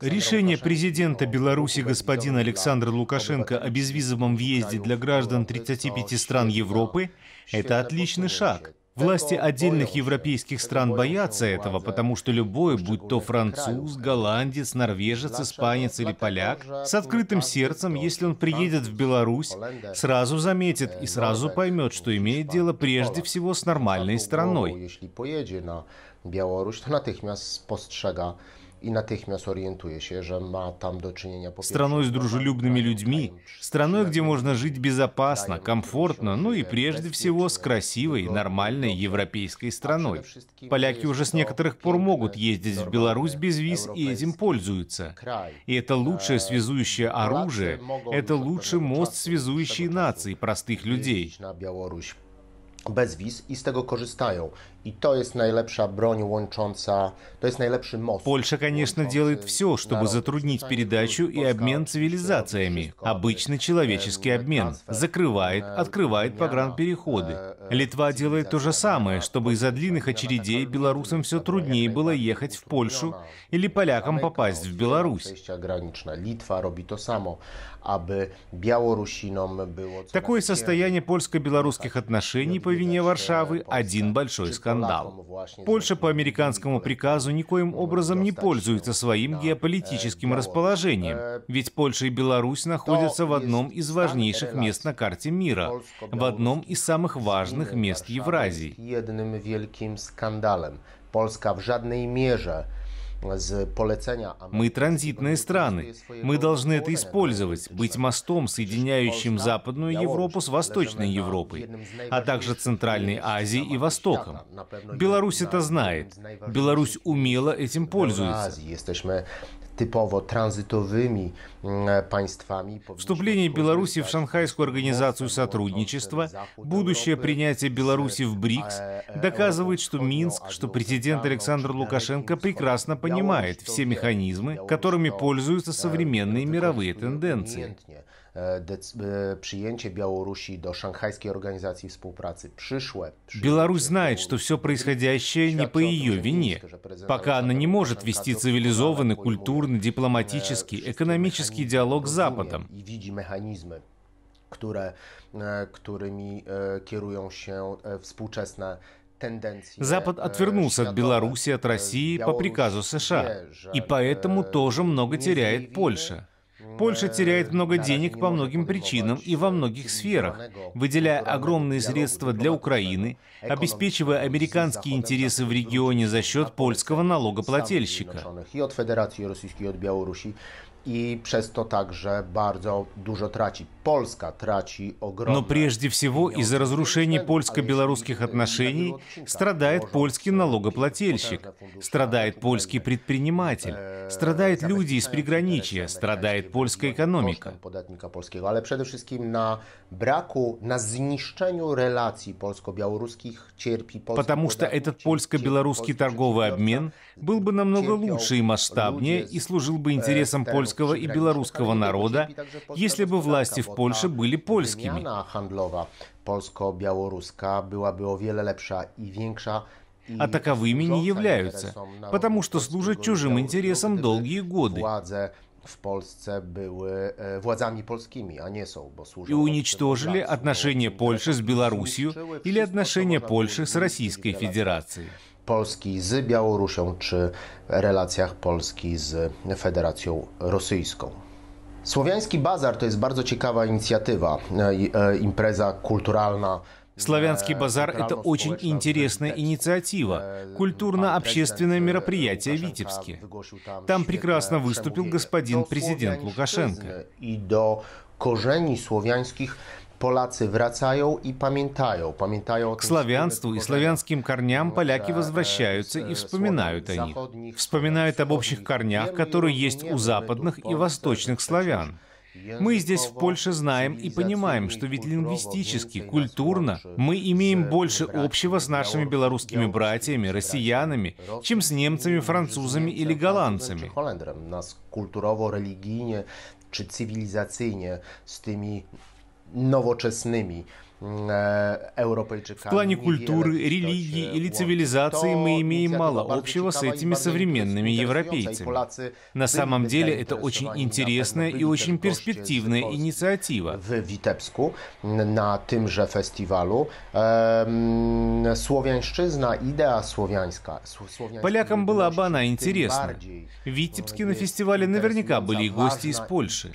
Решение президента Беларуси господина Александра Лукашенко о безвизовом въезде для граждан 35 стран Европы – это отличный шаг. Власти отдельных европейских стран боятся этого, потому что любой, будь то француз, голландец, норвежец, испанец или поляк, с открытым сердцем, если он приедет в Беларусь, сразу заметит и сразу поймет, что имеет дело прежде всего с нормальной страной. Białoruś, to natychmiast spostrzega и natychmiast ориентуя się, że ma там до чинения... Страной с дружелюбными людьми, страной, где можно жить безопасно, комфортно, ну и прежде всего с красивой, нормальной европейской а страной. Поляки уже с некоторых пор могут ездить в Беларусь без виз и этим пользуются. И это лучшее э, связующее оружие, это лучший мост, связующий нации, простых людей. Без виз и с этого корыстают. И то есть наилепшая бронь łącząca, то есть наилепший мост. Польша, конечно, делает все, чтобы затруднить передачу и обмен цивилизациями. обычный человеческий э, обмен. Закрывает, э, открывает переходы. Э, Литва делает то же самое, чтобы из-за длинных очередей белорусам все труднее было ехать в Польшу или полякам попасть в Беларусь. Такое состояние польско-белорусских отношений по вине Варшавы – один большой скандал скандал. Польша по американскому приказу никоим образом не пользуется своим геополитическим расположением, ведь Польша и Беларусь находятся в одном из важнейших мест на карте мира, в одном из самых важных мест Евразии. Польска в жадной мере мы транзитные страны. Мы должны это использовать, быть мостом, соединяющим Западную Европу с Восточной Европой, а также Центральной Азией и Востоком. Беларусь это знает. Беларусь умело этим пользуется типово транзитовыми mm, e, państwami. Вступление Беларуси в Шанхайскую организацию сотрудничества, будущее принятие Беларуси в БРИКС доказывает, что Минск, что президент Александр Лукашенко прекрасно понимает все механизмы, которыми пользуются современные э, мировые тенденции приятие Беларуси до Шанхайской организации współpracy пришло. Беларусь знает, что все происходящее не по ее вине. Пока она не может вести цивилизованный, культурный, дипломатический, экономический диалог с Западом. Które, e, którymi e, kierują się e, Запад отвернулся от Беларуси, от России по приказу США, и поэтому тоже много теряет Польша. Польша теряет много денег по многим причинам и во многих сферах, выделяя огромные средства для Украины, обеспечивая американские интересы в регионе за счет польского налогоплательщика и przez to także bardzo dużo traci. Polska traci огромное... Но прежде всего из-за разрушений польско-белорусских отношений страдает польский налогоплательщик, страдает польский предприниматель, страдают люди из приграничья, страдает польская экономика. Ale przede wszystkim na braku, na zniszczeniu relacji polsko-białoruskich cierpi Polska. Потому что этот польско-белорусский торговый обмен был бы намного лучше и масштабнее и служил бы э, интересам польского польского и белорусского народа, если бы власти в Польше были польскими. А таковыми не являются, потому что служат чужим интересам долгие годы. w Polsce były e, władzami polskimi, a nie są, bo służą... уничтожили отношения Польши с Белоруссией или отношения Польши с Российской Федерацией. Polski z Białorusią czy relacjach Polski z Federacją Rosyjską. Słowiański Bazar to jest bardzo ciekawa inicjatywa, e, e, impreza kulturalna. Славянский базар – это очень интересная инициатива, e, культурно-общественное мероприятие в Витебске. Там прекрасно выступил господин президент Лукашенко. И до корней славянских к славянству и славянским корням поляки возвращаются и вспоминают о них. Вспоминают об общих корнях, которые есть у западных и восточных славян. Мы здесь в Польше знаем и понимаем, что ведь лингвистически, культурно мы имеем больше общего с нашими белорусскими братьями, россиянами, чем с немцами, французами или голландцами. нас культурово, Чи цивилизационно с теми nowoczesnymi. Э, в плане культуры, религии или цивилизации мы имеем мало общего с этими современными европейцами. На самом деле это очень интересная и очень перспективная инициатива. В Витебску на том же фестивале эм, славянщина, идея славянская. Полякам была бы она интересна. В Витебске э, на фестивале наверняка были и гости из Польши.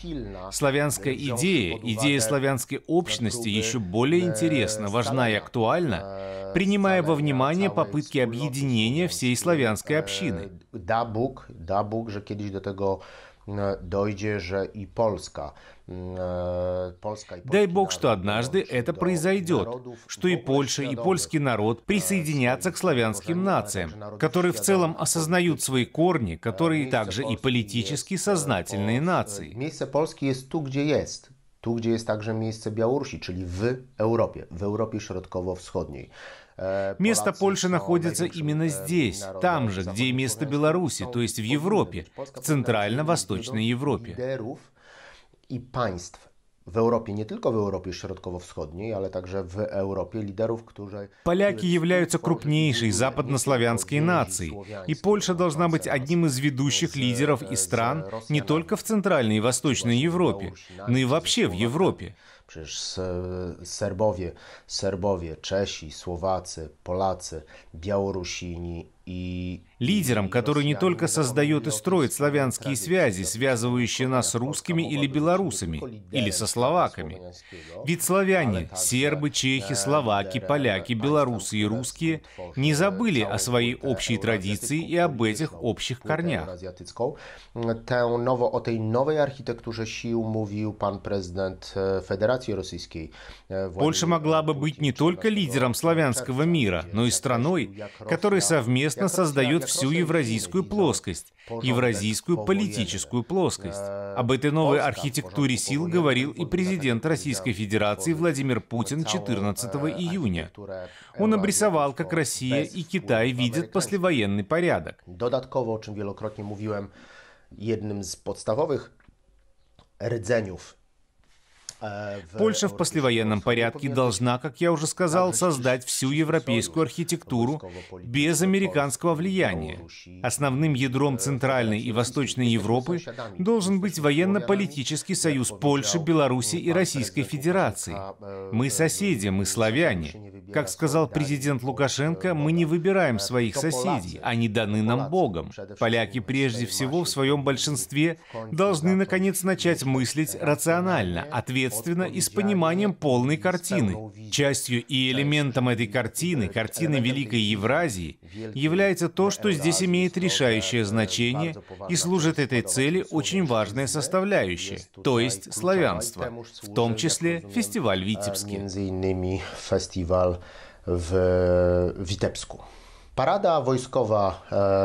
Славянская идея, идея славянской общности еще более уже интересна, важна и актуальна, принимая во внимание попытки объединения всей славянской общины. Да, Бог, да, Бог же когда до того э, дойдет же и Польска. Э, Дай бог, что однажды это произойдет, что и Польша, и польский народ присоединятся к славянским нациям, которые в целом осознают свои корни, которые э, также и политически сознательные нации. Место Польски есть тут, где есть. Tu, gdzie jest także miejsce Białorusi, czyli w Europie, w Europie Środkowo-Wschodniej. Место Польши находится именно здесь, там же, где и место Беларуси, то есть в Европе, в Центрально-Восточной Европе. И państw w Europie, nie tylko w Europie Środkowo-Wschodniej, ale także w Europie liderów, którzy... Polacy являются крупniejszej zapadnosłowiańskiej nacji i Polska должна być jednym z wiodących liderów i stran nie tylko w centralnej i wschodniej Europie, no i w Europie. Przecież Serbowie, Czesi, Słowacy, Polacy, Białorusini Лидером, который не только создает и строит славянские связи, связывающие нас с русскими или белорусами, или со словаками. Ведь славяне, а сербы, чехи, словаки, поляки, белорусы и русские не э, забыли о своей э, общей традиции и об этих общих корнях. Tę nowo, o tej nowej architekturze sił mówił pan Польша e, e, могла бы быть не только лидером славянского мира, но и страной, которая совместно совместно создают всю евразийскую плоскость, евразийскую политическую плоскость. Э, Об этой новой архитектуре сил говорил и президент Российской Федерации Владимир Путин 14 э, июня. Он обрисовал, как Россия и Китай видят послевоенный порядок. Dodatkowo, o czym wielokrotnie говорил, одним из подставовых rdzeniów Э, Польша в послевоенном порядке должна, как я уже сказал, создать всю европейскую архитектуру без американского влияния. Основным ядром Центральной и Восточной Европы должен быть военно-политический союз Польши, Беларуси и Российской Федерации. Мы соседи, мы славяне. Как сказал президент Лукашенко, мы не выбираем своих соседей, они даны нам Богом. Поляки прежде всего в своем большинстве должны наконец начать мыслить рационально, ответственно и с пониманием полной картины. Частью и элементом этой картины, картины Великой Евразии, является то, что здесь имеет решающее значение и служит этой цели очень важная составляющая, то есть славянство, в том числе фестиваль Витебский. Витебске w Witebsku. Parada wojskowa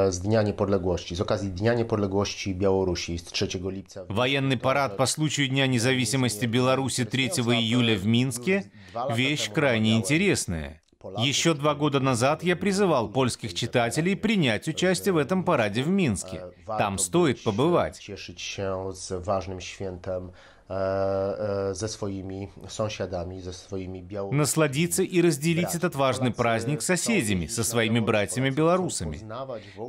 e, z Dnia Niepodległości, z okazji Dnia Niepodległości Białorusi z 3 липца. Военный парад по случаю Дня независимости Беларуси 3 июля в Минске – вещь крайне интересная. Еще два года назад я призывал польских читателей принять участие в этом параде в Минске. Э, Там стоит побывать со своими соседами, со своими белорусами. Насладиться и разделить этот важный праздник с соседями, со своими братьями-белорусами.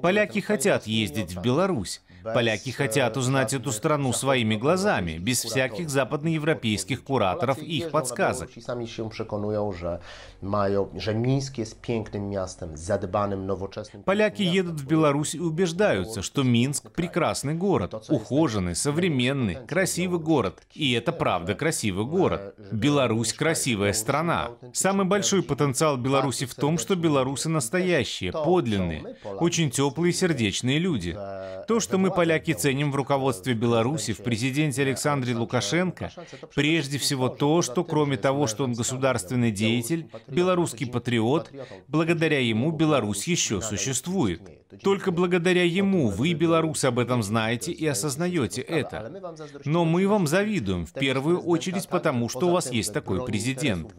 Поляки хотят ездить в Беларусь. Поляки э, хотят узнать эту страну своими глазами, без всяких западноевропейских кураторов и их подсказок. Поляки едут в Беларусь и убеждаются, что Минск – прекрасный город, ухоженный, современный, красивый город, и это правда красивый город. Беларусь красивая страна. Самый большой потенциал Беларуси в том, что белорусы настоящие, подлинные, очень теплые и сердечные люди. То, что мы, поляки, ценим в руководстве Беларуси, в президенте Александре Лукашенко, прежде всего то, что кроме того, что он государственный деятель, белорусский патриот, благодаря ему Беларусь еще существует. Только благодаря ему вы, белорусы, об этом знаете и осознаете это. Но мы вам завидуем, в первую очередь потому, что у вас есть такой президент.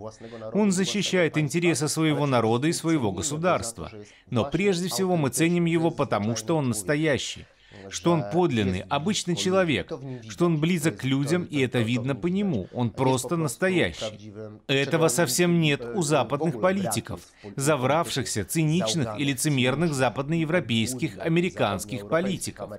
Он защищает интересы своего народа и своего государства. Но прежде всего мы ценим его потому, что он настоящий что он подлинный, обычный человек, что он близок к людям, и это видно по нему. Он просто настоящий. Этого совсем нет э, у ну, западных политиков, завравшихся, циничных и лицемерных западноевропейских, американских политиков.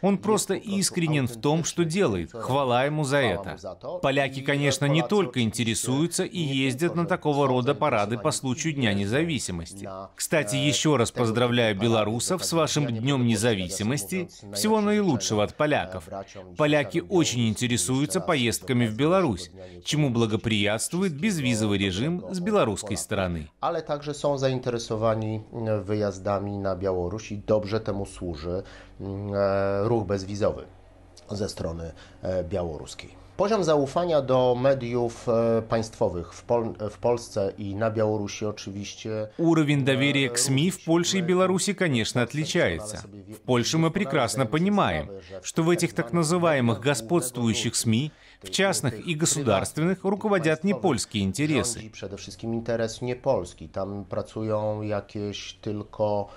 Он просто искренен в том, что делает. Хвала ему за это. Поляки, конечно, не только интересуются и ездят на такого рода парады по случаю Дня независимости. Э, Кстати, еще раз поздравляю белорусов с вашим Днем независимости всего наилучшего от поляков. Поляки очень интересуются поездками в Беларусь, чему благоприятствует безвизовый режим с белорусской стороны. Ale также są zainteresowani wyjazdami na Białoruś i dobrze temu służy ruch bezwizowy ze strony e, białoruskiej. Poziom zaufania do mediów e, państwowych w, Pol w Polsce и на Беларуси, очевидно. Уровень доверия к СМИ в Польше и Беларуси, конечно, отличается. В Польше мы прекрасно понимаем, что в этих так называемых господствующих СМИ, в частных и государственных, руководят не польские интересы. Przede wszystkim interes nie polski. Tam pracują jakieś tylko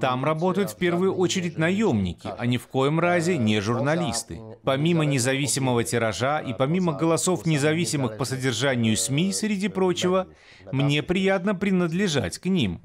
там работают в первую очередь наемники, а ни в коем э, разе не журналисты. Помимо независимого тиража и э, помимо голосов независимых по содержанию СМИ, среди э, прочего, мне приятно принадлежать к ним.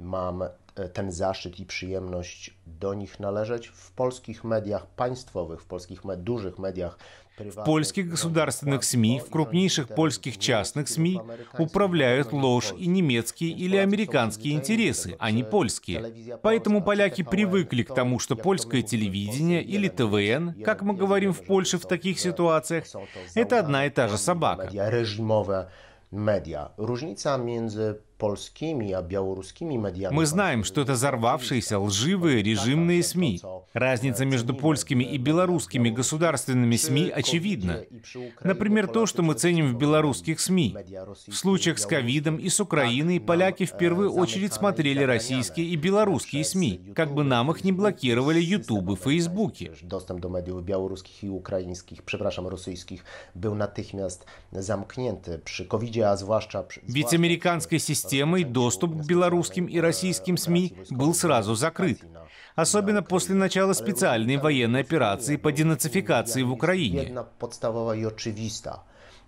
ten zaszczyt i przyjemność do nich należeć w polskich mediach państwowych, w polskich me dużych mediach в польских государственных СМИ, в крупнейших польских частных СМИ управляют ложь и немецкие или американские интересы, а не польские. Поэтому поляки привыкли к тому, что польское телевидение или ТВН, как мы говорим в Польше в таких ситуациях, это одна и та же собака. Медиа. Różnica między польскими, а белорусскими медиами. Мы знаем, что это взорвавшиеся лживые режимные СМИ. Разница между польскими и белорусскими государственными СМИ очевидна. Например, то, что мы ценим в белорусских СМИ. В случаях с ковидом и с Украиной поляки в первую очередь смотрели российские и белорусские СМИ, как бы нам их не блокировали YouTube и Фейсбуки. Доступ до медиа белорусских и украинских, przepraszam, российских, был натихмяст замкнут при ковиде, а zwłaszcza... Ведь американская система системой доступ к белорусским и российским СМИ был сразу закрыт, особенно после начала специальной военной операции по денацификации в Украине.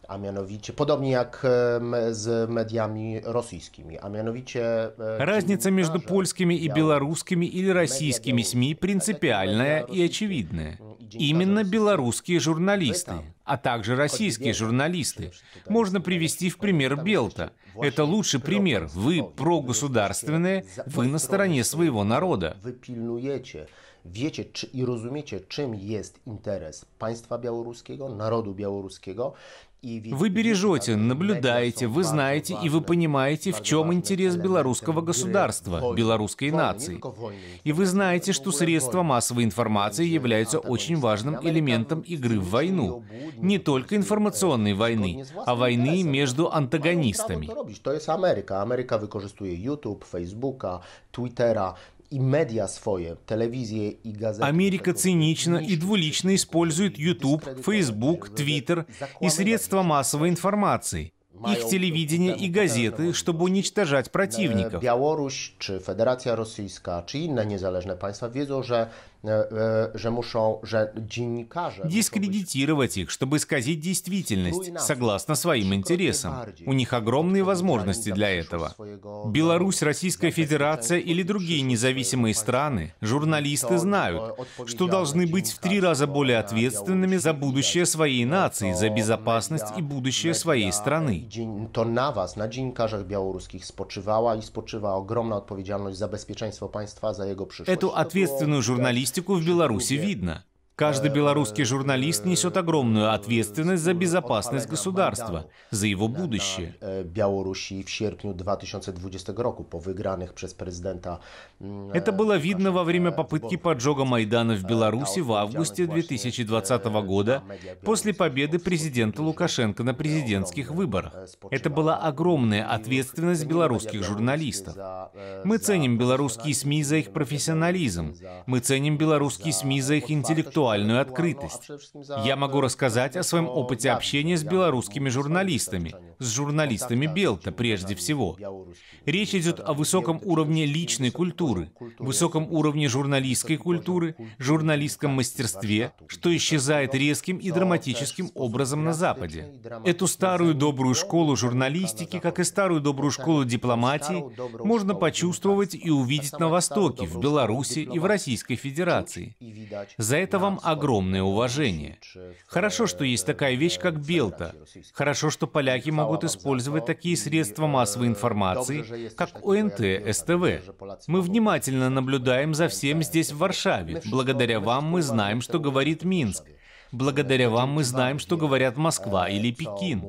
а mianowicie podobnie как с mediami российскими, а mianowicie... E, Разница между польскими и белорусскими или российскими СМИ принципиальная и очевидная именно белорусские журналисты, а также российские журналисты. Можно привести в пример Белта. Это лучший пример. Вы прогосударственные, вы на стороне своего народа. Вы пильнуете, wiecie и разумеете, чем есть интерес państwa белорусского, народу белорусского вы бережете, наблюдаете, вы знаете и вы понимаете, в чем интерес белорусского государства, белорусской нации. И вы знаете, что средства массовой информации являются очень важным элементом игры в войну. Не только информационной войны, а войны между антагонистами. И и медиа свои, газеты. Америка цинично и двулично использует YouTube, Facebook, Twitter и средства массовой информации – их телевидение и газеты, чтобы уничтожать э, противников. Беларусь, czy Federacja Rosyjska, państwa wiedzą, że e, e, że muszą, że dziennikarze... Дискредитировать их, чтобы исказить действительность, согласно своим интересам. У них огромные возможности для этого. Беларусь, Российская Федерация или другие независимые страны, журналисты знают, что должны быть в три раза более ответственными за будущее своей нации, за безопасность и будущее своей страны. to na Was, na dziennikarzach białoruskich spoczywała i spoczywa ogromna odpowiedzialność za bezpieczeństwo państwa, za jego przyszłość. Эту ответственную журналистику в Беларуси видно. Каждый белорусский журналист несет огромную ответственность за безопасность государства, за его будущее. Беларуси в серпне 2020 года по выигранных через президента... Это было видно во время попытки поджога Майдана в Беларуси в августе 2020 э, года после победы президента Лукашенко на президентских выборах. Э, Это была огромная ответственность белорусских журналистов. Э, Мы ценим белорусские СМИ за их профессионализм. Мы ценим белорусские СМИ за их интеллектуальность интеллектуальную открытость. Я могу рассказать о своем опыте общения с белорусскими журналистами, с журналистами Белта прежде всего. Речь идет о высоком уровне личной культуры, высоком уровне журналистской культуры, журналистском мастерстве, что исчезает резким и драматическим образом на Западе. Эту старую добрую школу журналистики, как и старую добрую школу дипломатии, можно почувствовать и увидеть на Востоке, в Беларуси и в Российской Федерации. За это вам огромное уважение. Хорошо, что есть такая вещь, как Белта. Хорошо, что поляки могут использовать такие средства массовой информации, как ОНТ, СТВ. Мы внимательно наблюдаем за всем здесь, в Варшаве. Благодаря вам мы знаем, что говорит Минск. Благодаря вам мы знаем, что говорят Москва или Пекин.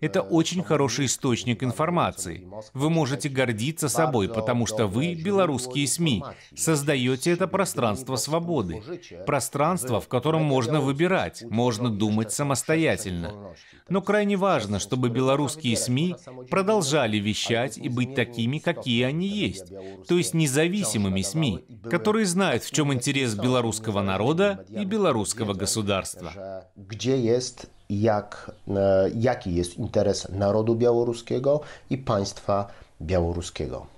Это очень хороший источник информации. Вы можете гордиться собой, потому что вы, белорусские СМИ, создаете это пространство свободы. Пространство, в котором можно выбирать, можно думать самостоятельно. Но крайне важно, чтобы белорусские СМИ продолжали вещать и быть такими, какие они есть, то есть независимыми СМИ, которые знают, в чем интерес белорусского народа и белорусского государства. że Gdzie jest, jak, e, jaki jest interes narodu białoruskiego i państwa białoruskiego.